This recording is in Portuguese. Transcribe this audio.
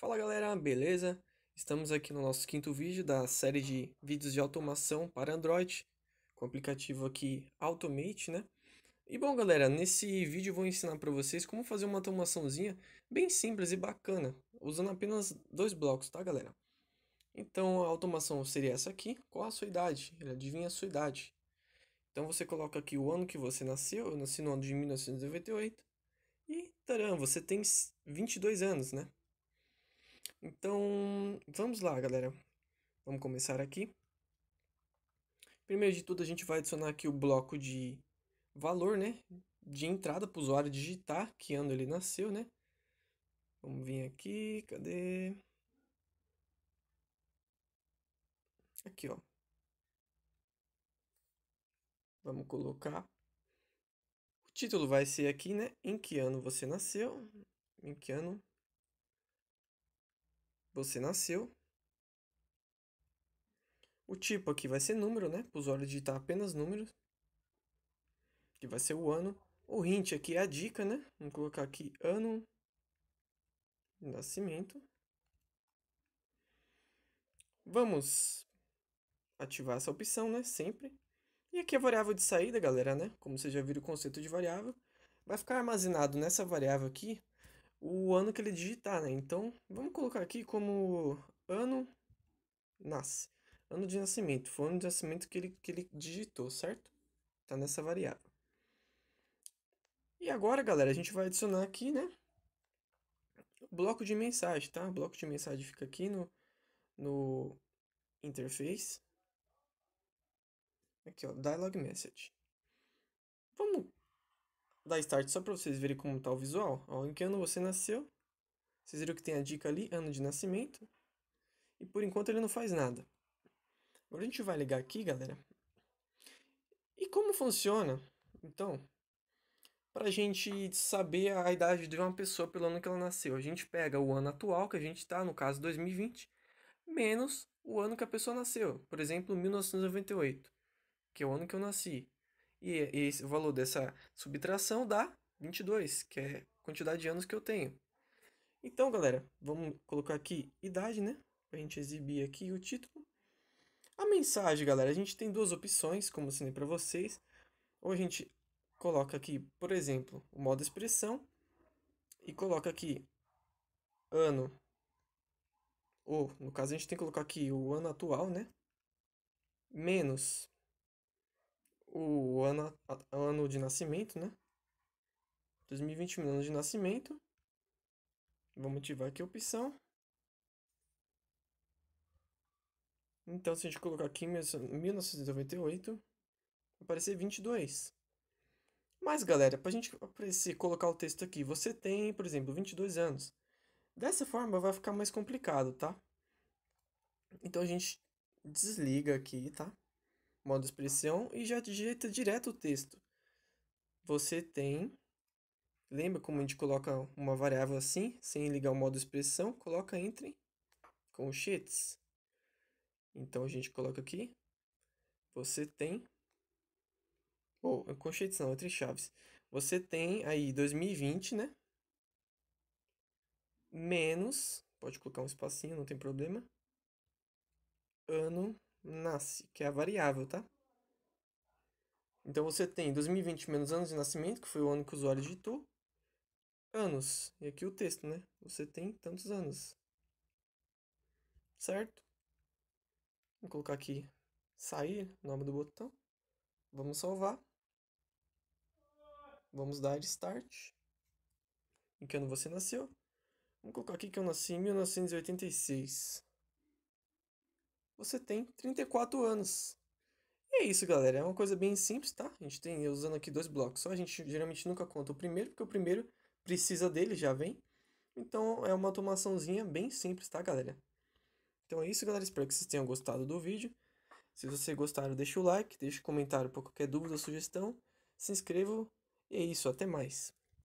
Fala galera, beleza? Estamos aqui no nosso quinto vídeo da série de vídeos de automação para Android, com o aplicativo aqui Automate, né? E bom galera, nesse vídeo eu vou ensinar para vocês como fazer uma automaçãozinha bem simples e bacana, usando apenas dois blocos, tá galera? Então a automação seria essa aqui, qual a sua idade? Ele adivinha a sua idade. Então você coloca aqui o ano que você nasceu, eu nasci no ano de 1998, e taram, você tem 22 anos, né? Então, vamos lá, galera. Vamos começar aqui. Primeiro de tudo, a gente vai adicionar aqui o bloco de valor, né? De entrada para o usuário digitar que ano ele nasceu, né? Vamos vir aqui, cadê? Aqui, ó. Vamos colocar. O título vai ser aqui, né? Em que ano você nasceu? Em que ano você nasceu. O tipo aqui vai ser número, né? Para o usuário digitar apenas números. Que vai ser o ano. O hint aqui é a dica, né? Vamos colocar aqui ano de nascimento. Vamos ativar essa opção, né? Sempre. E aqui a variável de saída, galera, né? Como vocês já viram o conceito de variável. Vai ficar armazenado nessa variável aqui o ano que ele digitar, né? Então, vamos colocar aqui como ano nasce. Ano de nascimento. Foi o ano de nascimento que ele, que ele digitou, certo? Tá nessa variável. E agora, galera, a gente vai adicionar aqui, né? O bloco de mensagem, tá? O bloco de mensagem fica aqui no, no interface. Aqui, ó, dialog message. Vamos dar start só para vocês verem como tá o visual. Ó, em que ano você nasceu. Vocês viram que tem a dica ali, ano de nascimento. E por enquanto ele não faz nada. Agora a gente vai ligar aqui, galera. E como funciona? Então, para a gente saber a idade de uma pessoa pelo ano que ela nasceu, a gente pega o ano atual, que a gente está, no caso 2020, menos o ano que a pessoa nasceu. Por exemplo, 1998, que é o ano que eu nasci. E, e esse valor dessa subtração dá 22, que é a quantidade de anos que eu tenho. Então, galera, vamos colocar aqui idade, né? Para a gente exibir aqui o título. A mensagem, galera, a gente tem duas opções, como eu ensinei para vocês. Ou a gente coloca aqui, por exemplo, o modo expressão e coloca aqui ano. Ou, no caso, a gente tem que colocar aqui o ano atual, né? Menos o ano, ano de nascimento, né? 2021 ano de nascimento. Vamos ativar aqui a opção. Então, se a gente colocar aqui 1998, aparecer 22. Mas, galera, para a gente aparecer, colocar o texto aqui, você tem, por exemplo, 22 anos. Dessa forma, vai ficar mais complicado, tá? Então, a gente desliga aqui, tá? modo expressão e já digita direto o texto. Você tem. Lembra como a gente coloca uma variável assim, sem ligar o modo expressão? Coloca entre colchetes. Então a gente coloca aqui. Você tem. Ou, oh, colchetes não, entre chaves. Você tem aí 2020, né? Menos. Pode colocar um espacinho, não tem problema. Ano nasce, que é a variável, tá? Então você tem 2020 menos anos de nascimento, que foi o ano que o usuário digitou. Anos. E aqui o texto, né? Você tem tantos anos. Certo? Vou colocar aqui sair, nome do botão. Vamos salvar. Vamos dar start. Em que ano você nasceu? Vamos colocar aqui que eu nasci em 1986 você tem 34 anos. E é isso, galera. É uma coisa bem simples, tá? A gente tem usando aqui dois blocos. Só a gente geralmente nunca conta o primeiro, porque o primeiro precisa dele, já vem. Então é uma automaçãozinha bem simples, tá, galera? Então é isso, galera. Espero que vocês tenham gostado do vídeo. Se vocês gostaram, deixa o like, deixa o comentário para qualquer dúvida ou sugestão. Se inscreva E é isso, até mais.